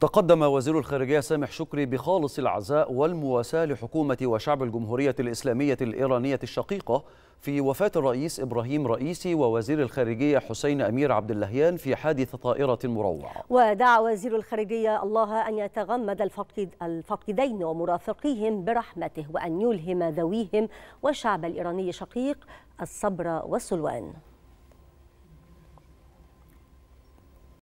تقدم وزير الخارجية سامح شكري بخالص العزاء والمواساة لحكومة وشعب الجمهورية الإسلامية الإيرانية الشقيقة في وفاة الرئيس إبراهيم رئيسي ووزير الخارجية حسين أمير عبد اللهيان في حادث طائرة مروعة ودعا وزير الخارجية الله أن يتغمد الفقيد الفقيدين ومرافقيهم برحمته وأن يلهم ذويهم والشعب الإيراني الشقيق الصبر والسلوان